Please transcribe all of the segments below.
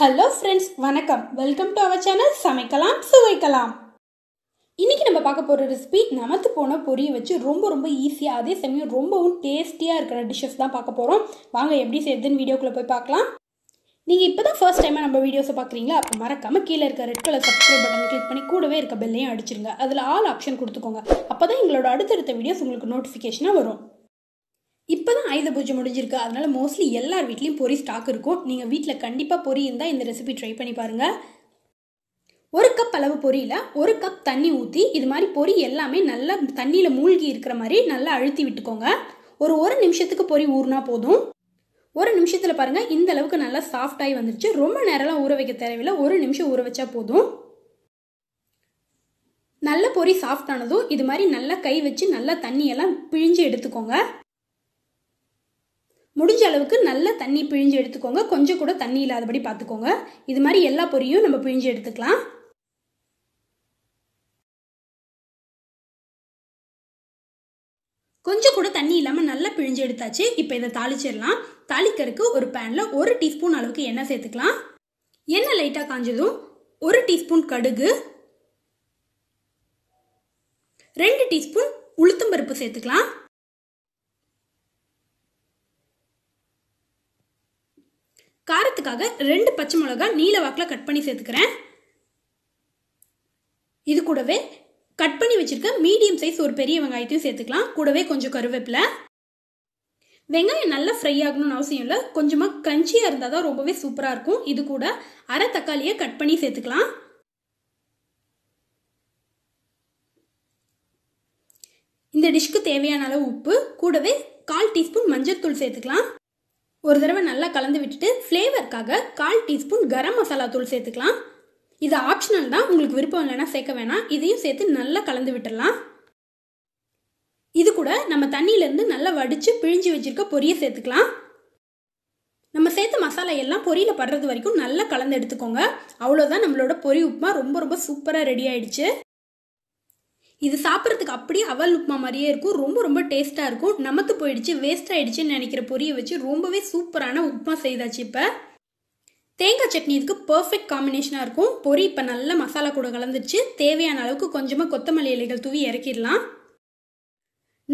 Hello friends வணக்கம் welcome to our channel சமைக்கலாம் சுவைக்கலாம் இன்றைக்கி நம்ம பார்க்க போகிற ரெசிபி நமத்து போன பொரிய வச்சு ரொம்ப ரொம்ப ஈஸியாக அதே சமயம் ரொம்பவும் டேஸ்டியாக இருக்கிற டிஷ்ஷஸ் தான் பார்க்க போகிறோம் வாங்க எப்படி செய்யுதுன்னு வீடியோக்குள்ளே போய் பார்க்கலாம் நீங்கள் இப்போ தான் ஃபர்ஸ்ட் டைமாக நம்ம வீடியோஸை பார்க்குறீங்களா அப்போ மறக்காமல் கீழே இருக்க red colour subscribe button click பண்ணி கூடவே இருக்க பெல்லையும் அடிச்சிருங்க அதில் ஆல் ஆப்ஷன் கொடுத்துக்கோங்க அப்போ தான் எங்களோட அடுத்தடுத்த வீடியோஸ் உங்களுக்கு நோட்டிஃபிகேஷனாக வரும் இப்போ தான் ஆயுத பூஜை முடிஞ்சிருக்கு அதனால் மோஸ்ட்லி எல்லார் வீட்லேயும் பொரி ஸ்டாக் இருக்கும் நீங்கள் வீட்டில் கண்டிப்பாக பொரி இருந்தால் இந்த ரெசிபி ட்ரை பண்ணி பாருங்கள் ஒரு கப் அளவு பொரியில் ஒரு கப் தண்ணி ஊற்றி இது மாதிரி பொரி எல்லாமே நல்லா தண்ணியில் மூழ்கி இருக்கிற மாதிரி நல்லா அழுத்தி விட்டுக்கோங்க ஒரு ஒரு நிமிஷத்துக்கு பொரி ஊறினா போதும் ஒரு நிமிஷத்தில் பாருங்கள் இந்த அளவுக்கு நல்லா சாஃப்டாகி வந்துருச்சு ரொம்ப நேரம்லாம் ஊற வைக்க தேவையில்லை ஒரு நிமிஷம் ஊற வச்சா போதும் நல்ல பொரி சாஃப்டானதும் இது மாதிரி நல்லா கை வச்சு நல்லா தண்ணியெல்லாம் பிழிஞ்சு எடுத்துக்கோங்க முடிஞ்ச அளவுக்கு நல்லா தண்ணி பிழிஞ்சு எடுத்துக்கோங்க கொஞ்சம் கூட தண்ணி இல்லாதபடி பார்த்துக்கோங்க இது மாதிரி எல்லா பொரியும் நம்ம பிழிஞ்சு எடுத்துக்கலாம் கொஞ்சம் கூட தண்ணி இல்லாமல் நல்லா பிழிஞ்சு எடுத்தாச்சு இப்போ இதை தாளிச்சிடலாம் தாளிக்கிறதுக்கு ஒரு பேனில் ஒரு டீஸ்பூன் அளவுக்கு எண்ணெய் சேர்த்துக்கலாம் எண்ணெய் லைட்டாக காஞ்சதும் ஒரு டீஸ்பூன் கடுகு ரெண்டு டீஸ்பூன் உளுத்தம்பருப்பு சேர்த்துக்கலாம் காரத்துக்காக ரெண்டு பச்சை மிளகா நீல வாக்கில் கட் பண்ணி சேர்த்துக்கிறேன் இது கூடவே கட் பண்ணி வச்சிருக்க மீடியம் சைஸ் ஒரு பெரிய வெங்காயத்தையும் சேர்த்துக்கலாம் கூடவே கொஞ்சம் கருவேப்பிலை வெங்காயம் நல்லா ஃப்ரை ஆகணும்னு அவசியம் இல்லை கொஞ்சமாக கஞ்சியாக இருந்தால் தான் ரொம்பவே சூப்பராக இருக்கும் இது கூட அரை தக்காளியை கட் பண்ணி சேர்த்துக்கலாம் இந்த டிஷ்க்கு தேவையான அளவு உப்பு கூடவே கால் டீஸ்பூன் மஞ்சள் தூள் சேர்த்துக்கலாம் ஒரு தடவை நல்லா கலந்து விட்டுட்டு ஃப்ளேவருக்காக கால் டீஸ்பூன் கரம் மசாலா தூள் சேர்த்துக்கலாம் இது ஆப்ஷனல் தான் உங்களுக்கு விருப்பம் இல்லைன்னா சேர்க்க வேணாம் இதையும் சேர்த்து நல்லா கலந்து விட்டுடலாம் இது கூட நம்ம தண்ணியிலேருந்து நல்லா வடித்து பிழிஞ்சு வச்சுருக்க பொரியை சேர்த்துக்கலாம் நம்ம சேர்த்த மசாலா எல்லாம் பொரியில் படுறது வரைக்கும் நல்லா கலந்து எடுத்துக்கோங்க அவ்வளோதான் நம்மளோட பொரி உப்புமா ரொம்ப ரொம்ப சூப்பராக ரெடி ஆயிடுச்சு இது சாப்பிட்றதுக்கு அப்படியே அவல் உப்புமா மாதிரியே இருக்கும் ரொம்ப ரொம்ப டேஸ்ட்டாக இருக்கும் நமத்து போயிடுச்சு வேஸ்ட் ஆகிடுச்சுன்னு நினைக்கிற பொரியை வச்சு ரொம்பவே சூப்பரான உப்புமா செய்தாச்சு இப்போ தேங்காய் சட்னி இதுக்கு பர்ஃபெக்ட் காம்பினேஷனாக இருக்கும் பொரி இப்போ நல்ல மசாலா கூட கலந்துருச்சு தேவையான அளவுக்கு கொஞ்சமாக கொத்தமல்லி இலைகள் தூவி இறக்கிடலாம்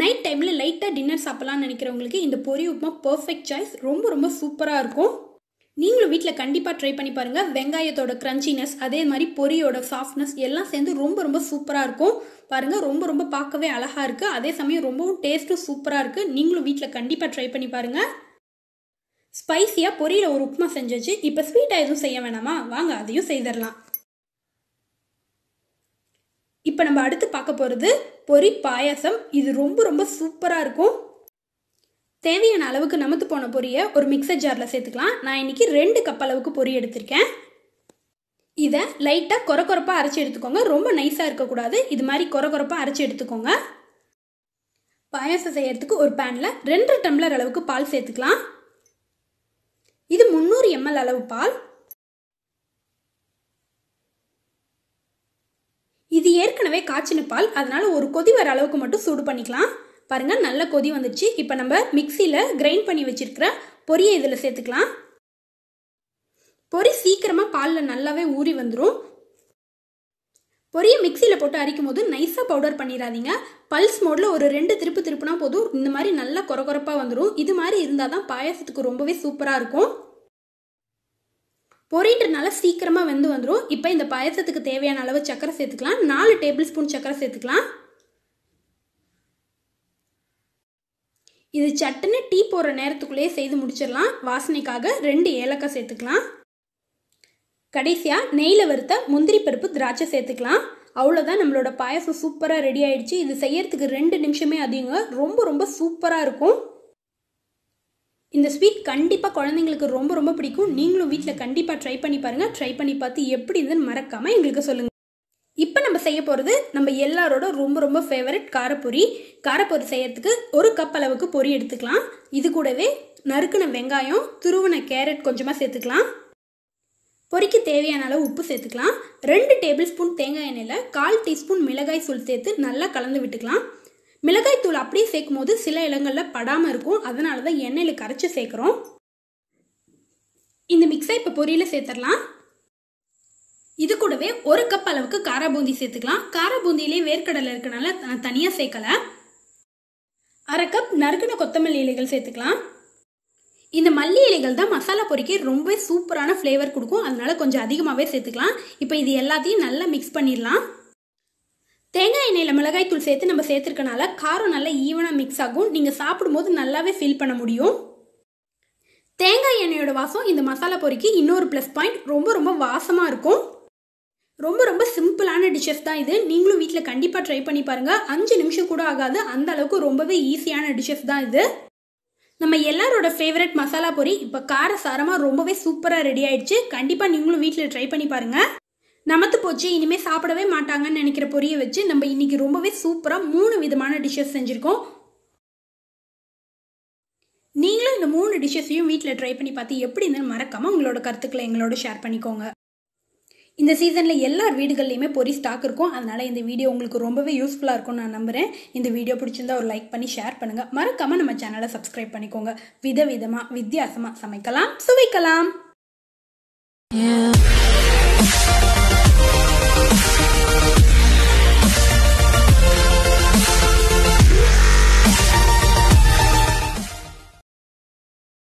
நைட் டைமில் லைட்டாக டின்னர் சாப்பிட்லாம்னு நினைக்கிறவங்களுக்கு இந்த பொரி உப்புமா பர்ஃபெக்ட் சாய்ஸ் ரொம்ப ரொம்ப சூப்பராக இருக்கும் நீங்களும் வீட்டில் கண்டிப்பாக ட்ரை பண்ணி பாருங்கள் வெங்காயத்தோட க்ரன்ச்சினஸ் அதே மாதிரி பொரியோட சாஃப்ட்னஸ் எல்லாம் சேர்ந்து ரொம்ப ரொம்ப சூப்பராக இருக்கும் பாருங்கள் ரொம்ப ரொம்ப பார்க்கவே அழகாக இருக்குது அதே சமயம் ரொம்பவும் டேஸ்ட்டும் சூப்பராக இருக்குது நீங்களும் வீட்டில் கண்டிப்பாக ட்ரை பண்ணி பாருங்கள் ஸ்பைஸியாக பொரியில் ஒரு உப்புமா செஞ்சிச்சு இப்போ ஸ்வீட்டாக எதுவும் செய்ய வேணாமா வாங்க அதையும் செய்திடலாம் இப்போ நம்ம அடுத்து பார்க்க போகிறது பொரி பாயசம் இது ரொம்ப ரொம்ப சூப்பராக இருக்கும் தேவையான அளவுக்கு நமத்து போன பொரியை ஒரு மிக்சர் ஜாரில் சேர்த்துக்கலாம் நான் இன்னைக்கு ரெண்டு கப் அளவுக்கு பொரி எடுத்திருக்கேன் இதை லைட்டாக கொர கொரப்பாக அரைச்சி எடுத்துக்கோங்க ரொம்ப நைஸாக இருக்கக்கூடாது இது மாதிரி கொர கொரப்பாக அரைச்சி எடுத்துக்கோங்க பாயாசம் செய்யறதுக்கு ஒரு பேனில் ரெண்டு டம்ளர் அளவுக்கு பால் சேர்த்துக்கலாம் இது முந்நூறு எம்எல் அளவு பால் இது ஏற்கனவே காய்ச்சின பால் அதனால் ஒரு கொதி வர அளவுக்கு மட்டும் சூடு பண்ணிக்கலாம் பாருங்கள் நல்ல கொதி வந்துடுச்சு இப்போ நம்ம மிக்சியில் கிரைண்ட் பண்ணி வச்சுருக்கிற பொரியை இதில் சேர்த்துக்கலாம் பொரி சீக்கிரமாக பாலில் நல்லாவே ஊறி வந்துடும் பொரியை மிக்சியில் போட்டு அரைக்கும் போது நைஸாக பவுடர் பண்ணிடாதீங்க பல்ஸ் மோடில் ஒரு ரெண்டு திருப்பு திருப்புனா போதும் இந்த மாதிரி நல்லா குறகுறப்பாக வந்துடும் இது மாதிரி இருந்தால் தான் பாயசத்துக்கு ரொம்பவே சூப்பராக இருக்கும் பொரின்றனால சீக்கிரமாக வெந்து வந்துடும் இப்போ இந்த பாயசத்துக்கு தேவையான அளவு சக்கரை சேர்த்துக்கலாம் நாலு டேபிள் ஸ்பூன் சக்கரை சேர்த்துக்கலாம் இது சட்டுன்னு டீ போடுற நேரத்துக்குள்ளேயே செய்து முடிச்சிடலாம் வாசனைக்காக ரெண்டு ஏலக்காய் சேர்த்துக்கலாம் கடைசியாக நெய்யில் வறுத்த முந்திரி பருப்பு திராட்சை சேர்த்துக்கலாம் அவ்வளோதான் நம்மளோட பாயசம் சூப்பராக ரெடி ஆயிடுச்சு இது செய்யறதுக்கு ரெண்டு நிமிஷமே அதிகங்க ரொம்ப ரொம்ப சூப்பராக இருக்கும் இந்த ஸ்வீட் கண்டிப்பாக குழந்தைங்களுக்கு ரொம்ப ரொம்ப பிடிக்கும் நீங்களும் வீட்டில் கண்டிப்பாக ட்ரை பண்ணி பாருங்கள் ட்ரை பண்ணி பார்த்து எப்படி இருந்துன்னு மறக்காமல் எங்களுக்கு சொல்லுங்கள் செய்ய போகிறது நம்ம எல்லாரோட ரொம்ப ரொம்ப ஃபேவரட் காரப்பொரி காரப்பொரி செய்யறதுக்கு ஒரு கப் அளவுக்கு பொரி எடுத்துக்கலாம் இது கூடவே நறுக்கின வெங்காயம் துருவன கேரட் கொஞ்சமாக சேர்த்துக்கலாம் பொறிக்கு தேவையான அளவு உப்பு சேர்த்துக்கலாம் ரெண்டு டேபிள் ஸ்பூன் தேங்காய் எண்ணெயில் கால் டீஸ்பூன் மிளகாய் தூள் சேர்த்து நல்லா கலந்து விட்டுக்கலாம் மிளகாய் தூள் அப்படியே சேர்க்கும் போது சில இடங்களில் படாமல் இருக்கும் அதனால தான் எண்ணெயில் கரைச்சி சேர்க்குறோம் இந்த மிக்ஸை இப்போ பொரியில் சேர்த்துடலாம் இது கூடவே ஒரு கப் அளவுக்கு கார பூந்தி சேர்த்துக்கலாம் கார பூந்தியிலே வேர்க்கடலை இருக்கனால நான் தனியாக சேர்க்கலை அரை கப் நறுக்கின கொத்தமல்லி இலைகள் சேர்த்துக்கலாம் இந்த மல்லி இலைகள் தான் மசாலா பொறிக்க ரொம்ப சூப்பரான ஃப்ளேவர் கொடுக்கும் அதனால கொஞ்சம் அதிகமாகவே சேர்த்துக்கலாம் இப்போ இது எல்லாத்தையும் நல்லா மிக்ஸ் பண்ணிடலாம் தேங்காய் எண்ணெயில் மிளகாய் தூள் சேர்த்து நம்ம சேர்த்துருக்கனால காரம் நல்லா ஈவனாக மிக்ஸ் ஆகும் நீங்கள் சாப்பிடும்போது நல்லாவே ஃபீல் பண்ண முடியும் தேங்காய் எண்ணெயோட வாசம் இந்த மசாலா பொறிக்கு இன்னொரு ப்ளஸ் பாயிண்ட் ரொம்ப ரொம்ப வாசமாக இருக்கும் ரொம்ப ரொம்ப சிம்பிளான டிஷ்ஷஸ் தான் இது நீங்களும் வீட்டில் கண்டிப்பாக ட்ரை பண்ணி பாருங்கள் அஞ்சு நிமிஷம் கூட ஆகாது அந்த அளவுக்கு ரொம்பவே ஈஸியான டிஷ்ஷஸ் தான் இது நம்ம எல்லாரோட ஃபேவரட் மசாலா பொரி இப்போ கார சாரமாக ரொம்பவே சூப்பராக ரெடி ஆயிடுச்சு கண்டிப்பாக நீங்களும் வீட்டில் ட்ரை பண்ணி பாருங்கள் நமத்து போச்சு இனிமேல் சாப்பிடவே மாட்டாங்கன்னு நினைக்கிற பொரியை வச்சு நம்ம இன்றைக்கி ரொம்பவே சூப்பராக மூணு விதமான டிஷ்ஷஸ் செஞ்சுருக்கோம் நீங்களும் இந்த மூணு டிஷ்ஷஸையும் வீட்டில் ட்ரை பண்ணி பார்த்து எப்படி இருந்தாலும் மறக்காமல் உங்களோட கருத்துக்களை எங்களோட ஷேர் பண்ணிக்கோங்க இந்த சீசனில் எல்லார் வீடுகள்லையுமே பொரி ஸ்டாக் இருக்கும் அதனால் இந்த வீடியோ உங்களுக்கு ரொம்பவே யூஸ்ஃபுல்லாக இருக்கும்னு நான் நம்புகிறேன் இந்த வீடியோ பிடிச்சிருந்தா ஒரு லைக் பண்ணி ஷேர் பண்ணுங்கள் மறக்காமல் நம்ம சேனலை சப்ஸ்கிரைப் பண்ணிக்கோங்க விதவிதமாக வித்தியாசமாக சமைக்கலாம் சுவைக்கலாம் Yeah.